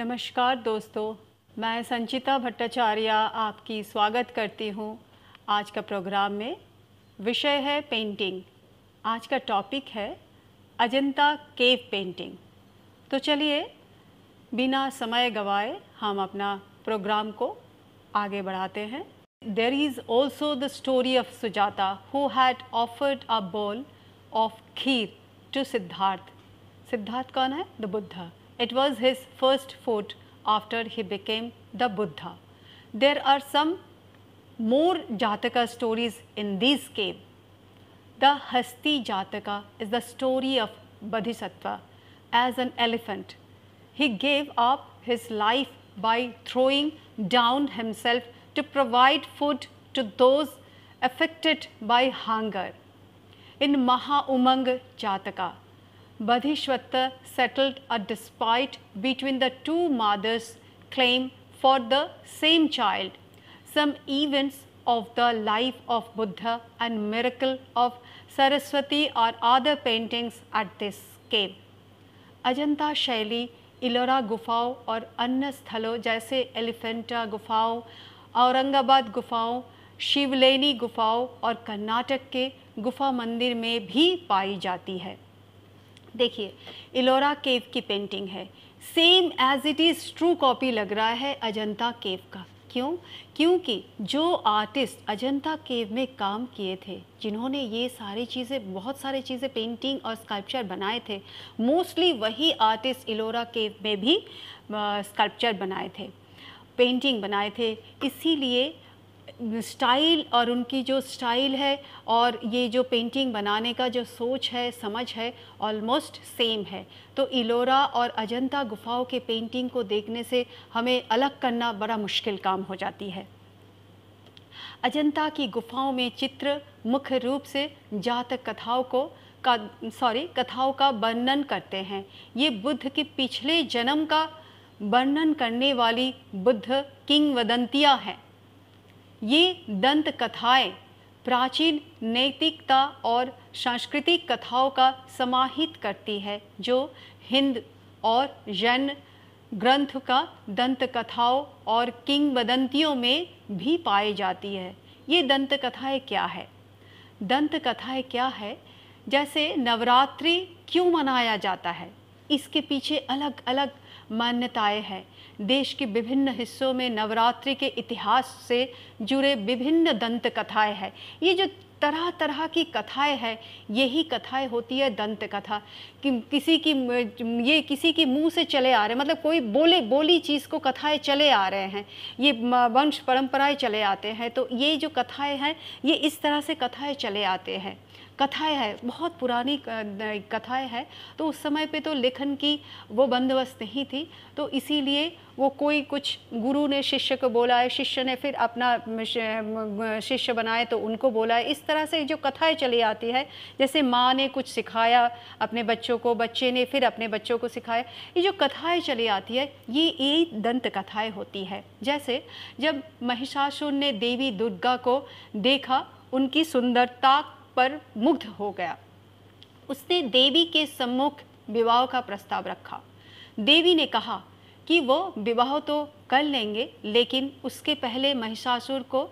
नमस्कार दोस्तों मैं संचिता भट्टाचार्य आपकी स्वागत करती हूँ आज का प्रोग्राम में विषय है पेंटिंग आज का टॉपिक है अजंता केव पेंटिंग तो चलिए बिना समय गवाए हम अपना प्रोग्राम को आगे बढ़ाते हैं there is also the story of Sujata who had offered a bowl of kheer to Siddhartha Siddhartha कौन है the Buddha It was his first food after he became the Buddha. There are some more Jataka stories in this cave. The Hasti Jataka is the story of Bodhisattva as an elephant. He gave up his life by throwing down himself to provide food to those affected by hunger. In Maha Umang Jataka, Badhishwatta settled a dispute between the two mothers' claim for the same child. Some events of the life of Buddha and miracle of Saraswati are other paintings at this cave. Ajanta Shaili, Ilora Gufao और अन्य Sthalo, Jaise Elephanta Gufao, Aurangabad Gufao, शिवलेनी गुफाओं और कर्नाटक के गुफा मंदिर में भी पाई जाती है देखिए इलोरा केव की पेंटिंग है same as it is true copy लग रहा है अजंता केव का क्यों क्योंकि जो आर्टिस्ट अजंता केव में काम किए थे जिन्होंने ये सारी चीज़ें बहुत सारी चीज़ें पेंटिंग और स्कल्पचर बनाए थे मोस्टली वही आर्टिस्ट इलोरा केव में भी स्कल्पचर बनाए थे पेंटिंग बनाए थे इसीलिए स्टाइल और उनकी जो स्टाइल है और ये जो पेंटिंग बनाने का जो सोच है समझ है ऑलमोस्ट सेम है तो इलोरा और अजंता गुफाओं के पेंटिंग को देखने से हमें अलग करना बड़ा मुश्किल काम हो जाती है अजंता की गुफाओं में चित्र मुख्य रूप से जातक कथाओं को का सॉरी कथाओं का वर्णन करते हैं ये बुद्ध के पिछले जन्म का वर्णन करने वाली बुद्ध किंग वदंतिया हैं ये दंत कथाएं प्राचीन नैतिकता और सांस्कृतिक कथाओं का समाहित करती है जो हिंद और जैन ग्रंथ का दंत कथाओं और किंगवदंतियों में भी पाई जाती है ये दंत कथाएं क्या है दंत कथाएं क्या है जैसे नवरात्रि क्यों मनाया जाता है इसके पीछे अलग अलग मान्यताएं हैं देश के विभिन्न हिस्सों में नवरात्रि के इतिहास से जुड़े विभिन्न दंत कथाएँ हैं ये जो तरह तरह की कथाएं हैं यही कथाएं होती है दंत कथा कि किसी की ये किसी की मुंह से चले आ रहे हैं मतलब कोई बोले बोली चीज़ को कथाएं चले आ रहे हैं ये वंश परंपराएं चले आते हैं तो ये जो कथाएं हैं ये इस तरह से कथाएं चले आते हैं कथाएं हैं बहुत पुरानी कथाएं हैं तो उस समय पे तो लेखन की वो बंदोबस्त नहीं थी तो इसीलिए वो कोई कुछ गुरु ने शिष्य को बोला है शिष्य ने फिर अपना शिष्य बनाए तो उनको बोला है इस तरह से जो कथाएं चली आती है जैसे माँ ने कुछ सिखाया अपने बच्चों को बच्चे ने फिर अपने बच्चों को सिखाया ये जो कथाएं चली आती है ये यही दंत कथाएं होती है जैसे जब महिषासुर ने देवी दुर्गा को देखा उनकी सुंदरता पर मुग्ध हो गया उसने देवी के सम्मुख विवाह का प्रस्ताव रखा देवी ने कहा कि वो विवाह तो कर लेंगे लेकिन उसके पहले महिषासुर को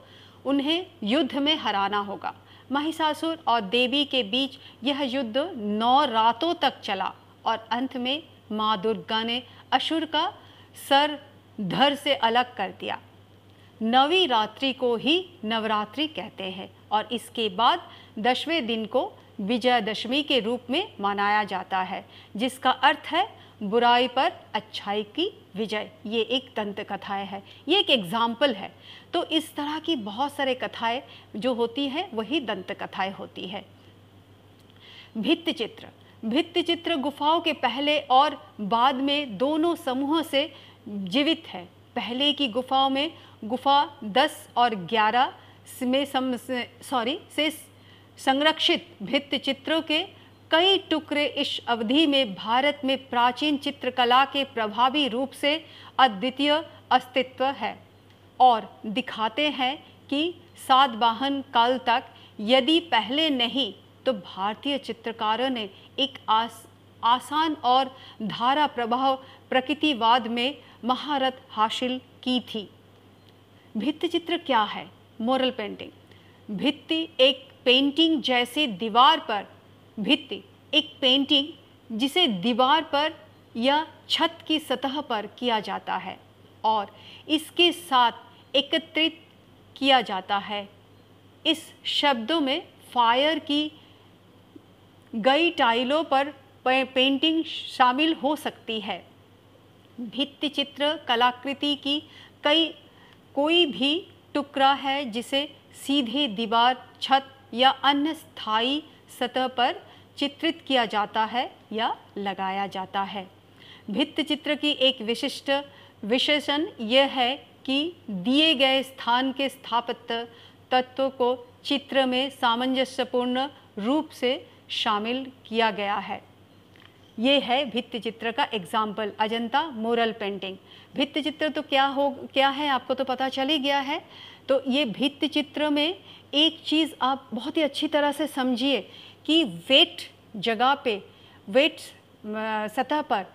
उन्हें युद्ध में हराना होगा महिषासुर और देवी के बीच यह युद्ध नौ रातों तक चला और अंत में माँ दुर्गा ने असुर का सर धर से अलग कर दिया नवी रात्रि को ही नवरात्रि कहते हैं और इसके बाद दसवें दिन को विजयादशमी के रूप में मनाया जाता है जिसका अर्थ है बुराई पर अच्छाई की विजय ये एक तंत्र कथाएँ है ये एक एग्जाम्पल है तो इस तरह की बहुत सारे कथाएँ जो होती हैं वही दंत कथाएँ होती है भित्त चित्र भित्त चित्र गुफाओं के पहले और बाद में दोनों समूहों से जीवित है पहले की गुफाओं में गुफा 10 और 11 में सॉरी से संरक्षित भित्त चित्रों के कई टुकड़े इस अवधि में भारत में प्राचीन चित्रकला के प्रभावी रूप से अद्वितीय अस्तित्व है और दिखाते हैं कि सातवाहन काल तक यदि पहले नहीं तो भारतीय चित्रकारों ने एक आस आसान और धारा प्रभाव प्रकृतिवाद में महारत हासिल की थी भित्ति चित्र क्या है मोरल पेंटिंग भित्ति एक पेंटिंग जैसे दीवार पर भित्ति एक पेंटिंग जिसे दीवार पर या छत की सतह पर किया जाता है और इसके साथ एकत्रित किया जाता है इस शब्दों में फायर की गई टाइलों पर पेंटिंग शामिल हो सकती है भित्ति चित्र कलाकृति की कई कोई भी टुकड़ा है जिसे सीधे दीवार छत या अन्य स्थायी सतह पर चित्रित किया जाता है या लगाया जाता है भित्त चित्र की एक विशिष्ट विशेषण यह है कि दिए गए स्थान के स्थापत्य तत्वों को चित्र में सामंजस्यपूर्ण रूप से शामिल किया गया है ये है भित्ति चित्र का एग्जाम्पल अजंता मोरल पेंटिंग भित्ति चित्र तो क्या हो क्या है आपको तो पता चल ही गया है तो ये भित्ति चित्र में एक चीज़ आप बहुत ही अच्छी तरह से समझिए कि वेट जगह पे वेट सतह पर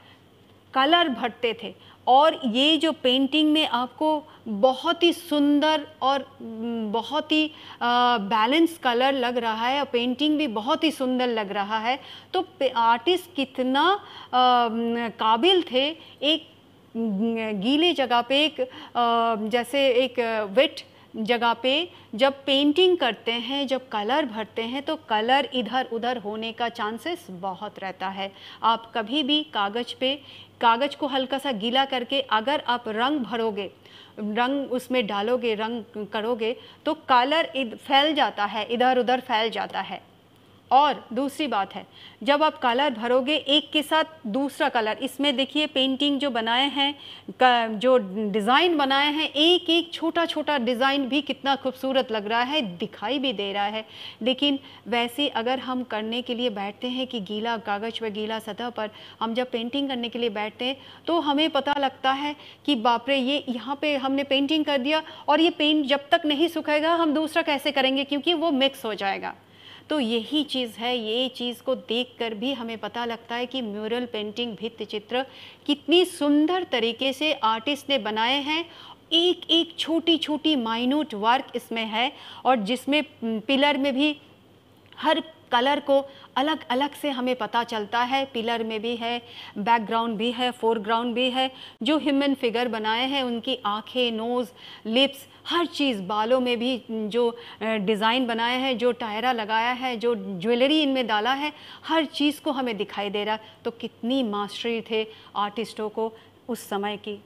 कलर भटते थे और ये जो पेंटिंग में आपको बहुत ही सुंदर और हम्म, बहुत ही बैलेंस कलर लग रहा है और पेंटिंग भी बहुत ही सुंदर लग रहा है तो आर्टिस्ट कितना हम्म, काबिल थे एक हम्म, गीले जगह पे एक आ, जैसे एक वेट जगह पे जब पेंटिंग करते हैं जब कलर भरते हैं तो कलर इधर उधर होने का चांसेस बहुत रहता है आप कभी भी कागज़ पे कागज़ को हल्का सा गीला करके अगर आप रंग भरोगे रंग उसमें डालोगे रंग करोगे तो कलर फैल जाता है इधर उधर फैल जाता है और दूसरी बात है जब आप कलर भरोगे एक के साथ दूसरा कलर इसमें देखिए पेंटिंग जो बनाए हैं जो डिज़ाइन बनाए हैं एक एक छोटा छोटा डिज़ाइन भी कितना खूबसूरत लग रहा है दिखाई भी दे रहा है लेकिन वैसे अगर हम करने के लिए बैठते हैं कि गीला कागज़ व गीला सतह पर हम जब पेंटिंग करने के लिए बैठते हैं तो हमें पता लगता है कि बापरे ये यहाँ पे हमने पेंटिंग कर दिया और ये पेंट जब तक नहीं सूखेगा हम दूसरा कैसे करेंगे क्योंकि वो मिक्स हो जाएगा तो यही चीज़ है ये चीज़ को देखकर भी हमें पता लगता है कि म्यूरल पेंटिंग भित्त चित्र कितनी सुंदर तरीके से आर्टिस्ट ने बनाए हैं एक एक छोटी छोटी माइन्यूट वर्क इसमें है और जिसमें पिलर में भी हर कलर को अलग अलग से हमें पता चलता है पिलर में भी है बैकग्राउंड भी है फोरग्राउंड भी है जो ह्यूमन फिगर बनाए हैं उनकी आँखें नोज़ लिप्स हर चीज़ बालों में भी जो डिज़ाइन बनाया है जो टायरा लगाया है जो ज्वेलरी इनमें डाला है हर चीज़ को हमें दिखाई दे रहा तो कितनी मास्टरी थे आर्टिस्टों को उस समय की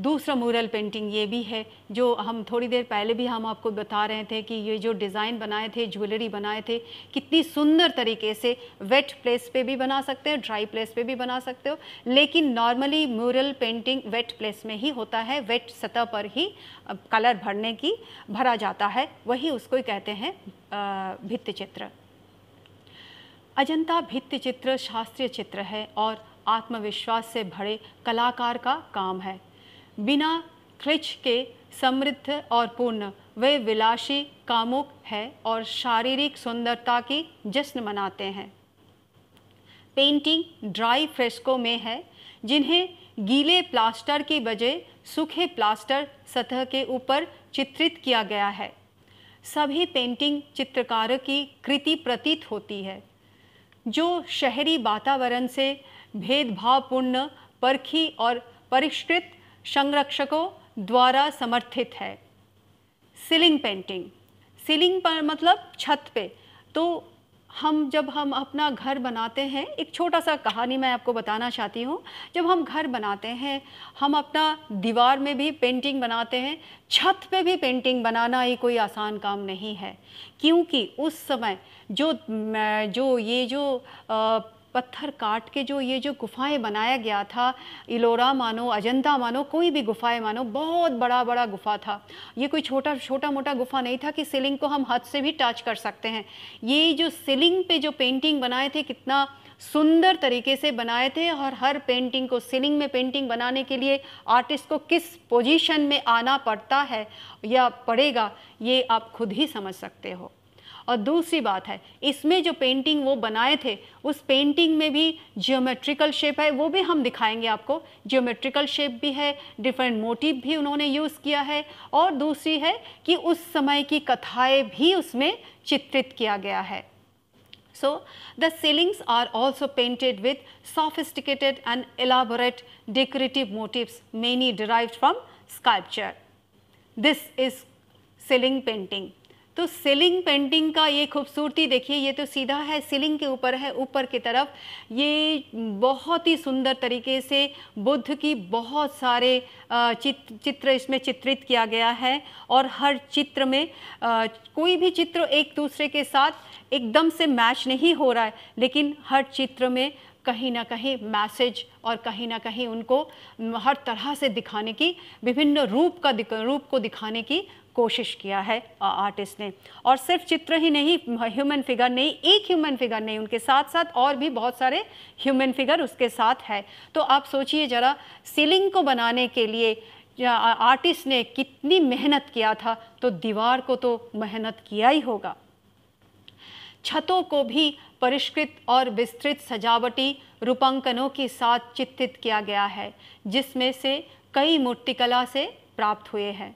दूसरा मूरल पेंटिंग ये भी है जो हम थोड़ी देर पहले भी हम आपको बता रहे थे कि ये जो डिज़ाइन बनाए थे ज्वेलरी बनाए थे कितनी सुंदर तरीके से वेट प्लेस पे भी बना सकते हो ड्राई प्लेस पे भी बना सकते हो लेकिन normally mural painting wet place में ही होता है वेट सतह पर ही कलर भरने की भरा जाता है वही उसको कहते हैं भित्त चित्र अजंता भित्त चित्र शास्त्रीय चित्र है और आत्मविश्वास से भरे कलाकार का काम है बिना खिच के समृद्ध और पूर्ण वे विलासी कामुक है और शारीरिक सुंदरता की जश्न मनाते हैं पेंटिंग ड्राई फ्रेस्को में है जिन्हें गीले प्लास्टर की बजाय सूखे प्लास्टर सतह के ऊपर चित्रित किया गया है सभी पेंटिंग चित्रकार की कृति प्रतीत होती है जो शहरी वातावरण से भेदभावपूर्ण परखी और परिष्कृत संरक्षकों द्वारा समर्थित है सीलिंग पेंटिंग सीलिंग पर मतलब छत पे तो हम जब हम अपना घर बनाते हैं एक छोटा सा कहानी मैं आपको बताना चाहती हूँ जब हम घर बनाते हैं हम अपना दीवार में भी पेंटिंग बनाते हैं छत पे भी पेंटिंग बनाना ये कोई आसान काम नहीं है क्योंकि उस समय जो जो ये जो आ, पत्थर काट के जो ये जो गुफाएं बनाया गया था इलोरा मानो अजंता मानो कोई भी गुफाएं मानो बहुत बड़ा बड़ा गुफा था ये कोई छोटा छोटा मोटा गुफा नहीं था कि सीलिंग को हम हाथ से भी टच कर सकते हैं ये जो सीलिंग पे जो पेंटिंग बनाए थे कितना सुंदर तरीके से बनाए थे और हर पेंटिंग को सीलिंग में पेंटिंग बनाने के लिए आर्टिस्ट को किस पोजीशन में आना पड़ता है या पड़ेगा ये आप खुद ही समझ सकते हो और दूसरी बात है इसमें जो पेंटिंग वो बनाए थे उस पेंटिंग में भी जियोमेट्रिकल शेप है वो भी हम दिखाएंगे आपको जियोमेट्रिकल शेप भी है डिफरेंट मोटिव भी उन्होंने यूज़ किया है और दूसरी है कि उस समय की कथाएँ भी उसमें चित्रित किया गया है So the ceilings are also painted with sophisticated and elaborate decorative motifs, many derived from sculpture. This is ceiling painting. तो सीलिंग पेंटिंग का ये खूबसूरती देखिए ये तो सीधा है सीलिंग के ऊपर है ऊपर की तरफ ये बहुत ही सुंदर तरीके से बुद्ध की बहुत सारे चित्र चित्र इसमें चित्रित किया गया है और हर चित्र में कोई भी चित्र एक दूसरे के साथ एकदम से मैच नहीं हो रहा है लेकिन हर चित्र में कहीं ना कहीं मैसेज और कहीं ना कहीं उनको हर तरह से दिखाने की विभिन्न रूप का रूप को दिखाने की कोशिश किया है आर्टिस्ट ने और सिर्फ चित्र ही नहीं ह्यूमन फिगर नहीं एक ह्यूमन फिगर नहीं उनके साथ साथ और भी बहुत सारे ह्यूमन फिगर उसके साथ है तो आप सोचिए ज़रा सीलिंग को बनाने के लिए आर्टिस्ट ने कितनी मेहनत किया था तो दीवार को तो मेहनत किया ही होगा छतों को भी परिष्कृत और विस्तृत सजावटी रूपांकनों के साथ चित्रित किया गया है जिसमें से कई मूर्तिकला से प्राप्त हुए हैं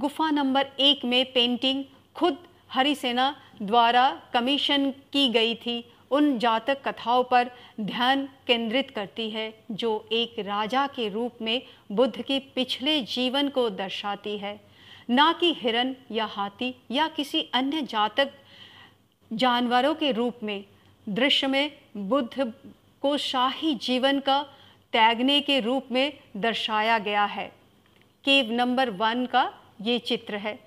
गुफा नंबर एक में पेंटिंग खुद हरिसेना द्वारा कमीशन की गई थी उन जातक कथाओं पर ध्यान केंद्रित करती है जो एक राजा के रूप में बुद्ध के पिछले जीवन को दर्शाती है ना कि हिरन या हाथी या किसी अन्य जातक जानवरों के रूप में दृश्य में बुद्ध को शाही जीवन का त्यागने के रूप में दर्शाया गया है केव नंबर वन का ये चित्र है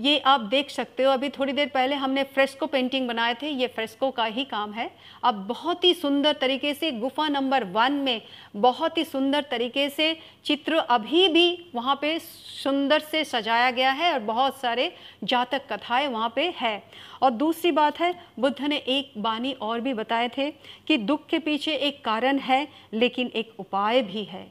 ये आप देख सकते हो अभी थोड़ी देर पहले हमने फ्रेस्को पेंटिंग बनाए थे ये फ्रेस्को का ही काम है अब बहुत ही सुंदर तरीके से गुफा नंबर वन में बहुत ही सुंदर तरीके से चित्र अभी भी वहाँ पे सुंदर से सजाया गया है और बहुत सारे जातक कथाएं वहाँ पे है और दूसरी बात है बुद्ध ने एक बानी और भी बताए थे कि दुख के पीछे एक कारण है लेकिन एक उपाय भी है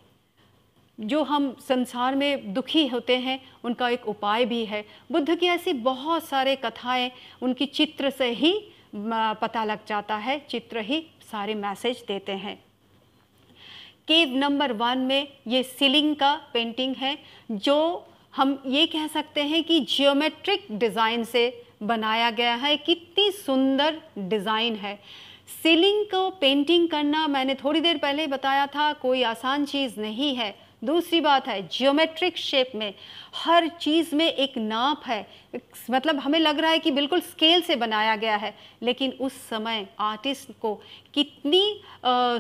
जो हम संसार में दुखी होते हैं उनका एक उपाय भी है बुद्ध की ऐसी बहुत सारे कथाएं उनकी चित्र से ही पता लग जाता है चित्र ही सारे मैसेज देते हैं केव नंबर वन में ये सीलिंग का पेंटिंग है जो हम ये कह सकते हैं कि जियोमेट्रिक डिज़ाइन से बनाया गया है कितनी सुंदर डिज़ाइन है सीलिंग को पेंटिंग करना मैंने थोड़ी देर पहले बताया था कोई आसान चीज़ नहीं है दूसरी बात है जियोमेट्रिक शेप में हर चीज़ में एक नाप है मतलब हमें लग रहा है कि बिल्कुल स्केल से बनाया गया है लेकिन उस समय आर्टिस्ट को कितनी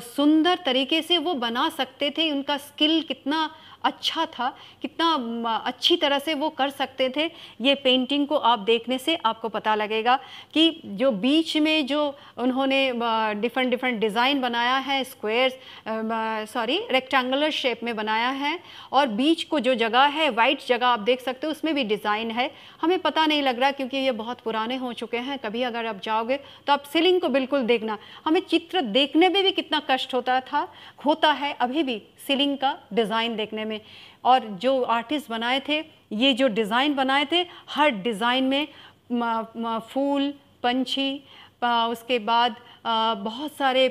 सुंदर तरीके से वो बना सकते थे उनका स्किल कितना अच्छा था कितना अच्छी तरह से वो कर सकते थे ये पेंटिंग को आप देखने से आपको पता लगेगा कि जो बीच में जो उन्होंने डिफरेंट डिफरेंट डिज़ाइन बनाया है स्क्वेयर सॉरी रेक्टेंगुलर शेप में बनाया है और बीच को जो जगह है वाइट जगह जगह आप देख सकते हो उसमें भी डिज़ाइन है हमें पता नहीं लग रहा क्योंकि ये बहुत पुराने हो चुके हैं कभी अगर आप जाओगे तो आप सीलिंग को बिल्कुल देखना हमें चित्र देखने में भी कितना कष्ट होता था होता है अभी भी सीलिंग का डिज़ाइन देखने में और जो आर्टिस्ट बनाए थे ये जो डिज़ाइन बनाए थे हर डिज़ाइन में फूल पंछी उसके बाद बहुत सारे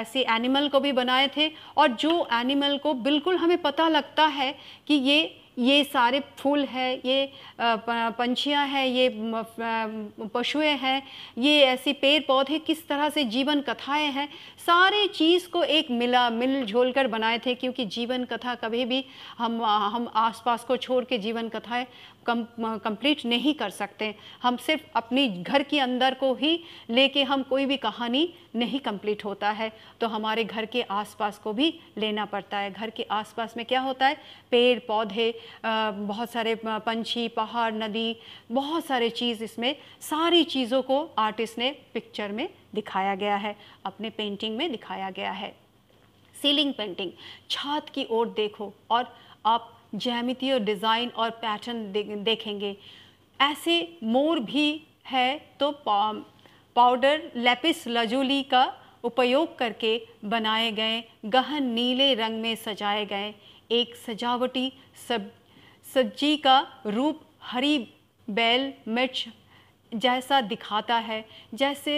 ऐसे एनिमल को भी बनाए थे और जो एनिमल को बिल्कुल हमें पता लगता है कि ये ये सारे फूल है ये पंछियाँ हैं ये पशुएं हैं ये ऐसे पेड़ पौधे किस तरह से जीवन कथाएं हैं सारे चीज़ को एक मिला झोल कर बनाए थे क्योंकि जीवन कथा कभी भी हम हम आसपास को छोड़ के जीवन कथाएं कम कंप्लीट नहीं कर सकते हम सिर्फ अपनी घर के अंदर को ही लेके हम कोई भी कहानी नहीं कंप्लीट होता है तो हमारे घर के आसपास को भी लेना पड़ता है घर के आसपास में क्या होता है पेड़ पौधे बहुत सारे पंछी पहाड़ नदी बहुत सारे चीज़ इसमें सारी चीज़ों को आर्टिस्ट ने पिक्चर में दिखाया गया है अपने पेंटिंग में दिखाया गया है सीलिंग पेंटिंग छत की ओर देखो और आप और डिज़ाइन और पैटर्न देखेंगे ऐसे मोर भी है तो पाउडर लेपिस लजुली का उपयोग करके बनाए गए गहन नीले रंग में सजाए गए एक सजावटी सब सब्जी का रूप हरी बैल मिर्च जैसा दिखाता है जैसे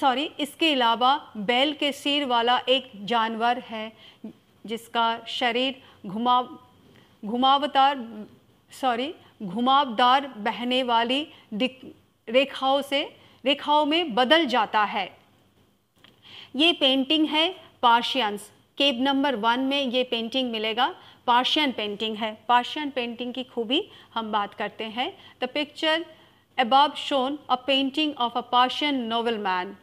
सॉरी इसके अलावा बैल के सिर वाला एक जानवर है जिसका शरीर घुमा घुमावदार सॉरी घुमावदार बहने वाली रेखाओं से रेखाओं में बदल जाता है ये पेंटिंग है पार्शियंस केब नंबर वन में ये पेंटिंग मिलेगा पार्शियन पेंटिंग है पार्शियन पेंटिंग की खूबी हम बात करते हैं the picture shown a painting of a Persian noble man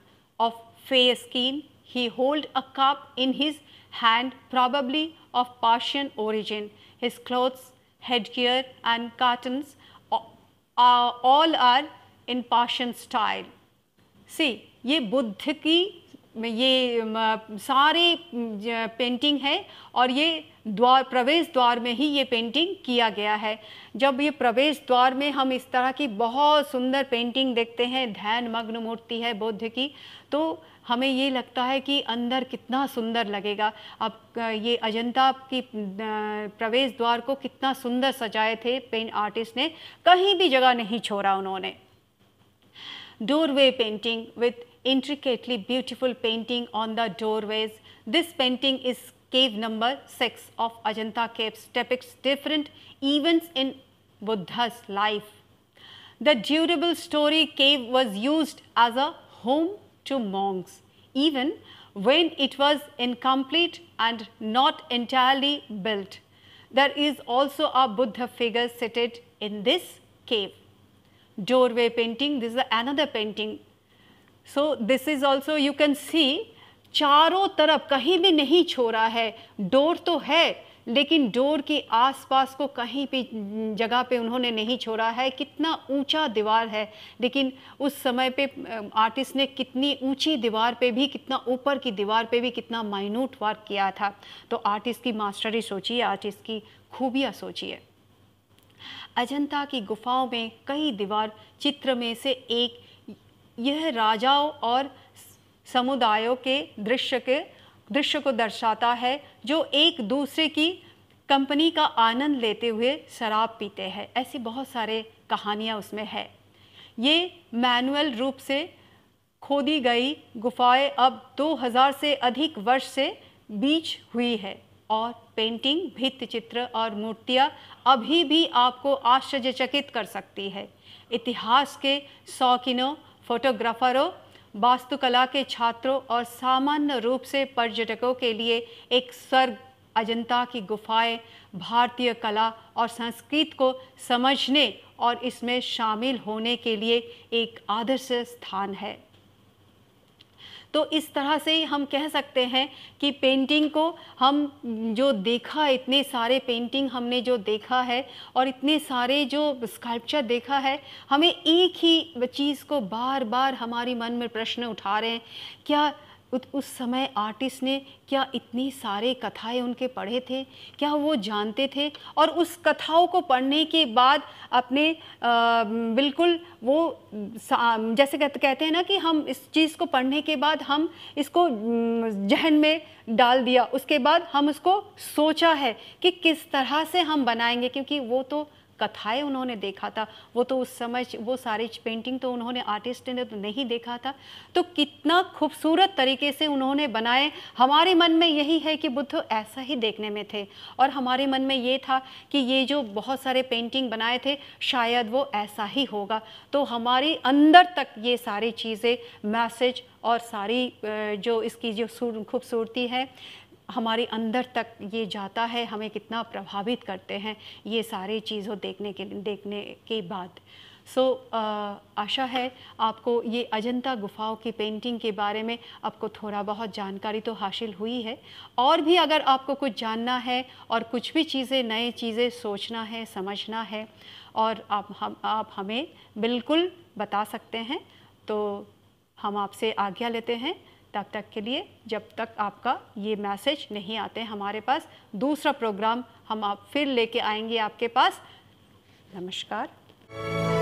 of fair skin he hold a cup in his hand probably of Persian origin His clothes, headgear and curtains all are in Persian style. See, ये बुद्ध की ये सारे painting है और ये द्वार प्रवेश द्वार में ही ये पेंटिंग किया गया है जब ये प्रवेश द्वार में हम इस तरह की बहुत सुंदर पेंटिंग देखते हैं ध्यान मग्न मूर्ति है बुद्ध की तो हमें ये लगता है कि अंदर कितना सुंदर लगेगा अब ये अजंता की प्रवेश द्वार को कितना सुंदर सजाए थे पेंट आर्टिस्ट ने कहीं भी जगह नहीं छोड़ा उन्होंने doorway painting with intricately beautiful painting on the doorways this painting is cave number six of Ajanta caves depicts different events in Buddha's life the durable story cave was use as a home to monks, even when it was incomplete and not entirely built. There is also a Buddha figure seated in this cave. Doorway painting, this is another painting. So this is also you can see चारों तरफ कहीं भी नहीं छोड़ा है Door तो है लेकिन डोर के आसपास को कहीं भी जगह पे उन्होंने नहीं छोड़ा है कितना ऊंचा दीवार है लेकिन उस समय पे आर्टिस्ट ने कितनी ऊंची दीवार पे भी कितना ऊपर की दीवार पे भी कितना माइन्यूट वर्क किया था तो आर्टिस्ट की मास्टरी सोचिए आर्टिस्ट की खूबियाँ सोचिए अजंता की गुफाओं में कई दीवार चित्र में से एक यह राजाओं और समुदायों के दृश्य के दृश्य को दर्शाता है जो एक दूसरे की कंपनी का आनंद लेते हुए शराब पीते हैं ऐसी बहुत सारे कहानियाँ उसमें है ये मैनुअल रूप से खोदी गई गुफाएं अब 2000 से अधिक वर्ष से बीच हुई है और पेंटिंग भित्त चित्र और मूर्तियाँ अभी भी आपको आश्चर्यचकित कर सकती है इतिहास के शौकीनों फोटोग्राफरों वास्तुकला के छात्रों और सामान्य रूप से पर्यटकों के लिए एक स्वर्ग अजंता की गुफाएं भारतीय कला और संस्कृत को समझने और इसमें शामिल होने के लिए एक आदर्श स्थान है तो इस तरह से हम कह सकते हैं कि पेंटिंग को हम जो देखा इतने सारे पेंटिंग हमने जो देखा है और इतने सारे जो स्कल्पचर देखा है हमें एक ही चीज़ को बार बार हमारी मन में प्रश्न उठा रहे हैं क्या उस समय आर्टिस्ट ने क्या इतनी सारे कथाएं उनके पढ़े थे क्या वो जानते थे और उस कथाओं को पढ़ने के बाद अपने आ, बिल्कुल वो जैसे कहते हैं ना कि हम इस चीज़ को पढ़ने के बाद हम इसको जहन में डाल दिया उसके बाद हम उसको सोचा है कि किस तरह से हम बनाएंगे क्योंकि वो तो कथाएं उन्होंने देखा था वो तो उस समय वो सारी पेंटिंग तो उन्होंने आर्टिस्ट ने तो नहीं देखा था तो कितना खूबसूरत तरीके से उन्होंने बनाए हमारे मन में यही है कि बुद्ध ऐसा ही देखने में थे और हमारे मन में ये था कि ये जो बहुत सारे पेंटिंग बनाए थे शायद वो ऐसा ही होगा तो हमारे अंदर तक ये सारी चीज़ें मैसेज और सारी जो इसकी जो खूबसूरती है हमारे अंदर तक ये जाता है हमें कितना प्रभावित करते हैं ये सारे चीज़ों देखने के देखने के बाद सो so, आशा है आपको ये अजंता गुफाओं की पेंटिंग के बारे में आपको थोड़ा बहुत जानकारी तो हासिल हुई है और भी अगर आपको कुछ जानना है और कुछ भी चीज़ें नए चीज़ें सोचना है समझना है और आप हम आप हमें बिल्कुल बता सकते हैं तो हम आपसे आज्ञा लेते हैं तब तक के लिए जब तक आपका ये मैसेज नहीं आते हमारे पास दूसरा प्रोग्राम हम आप फिर लेके आएंगे आपके पास नमस्कार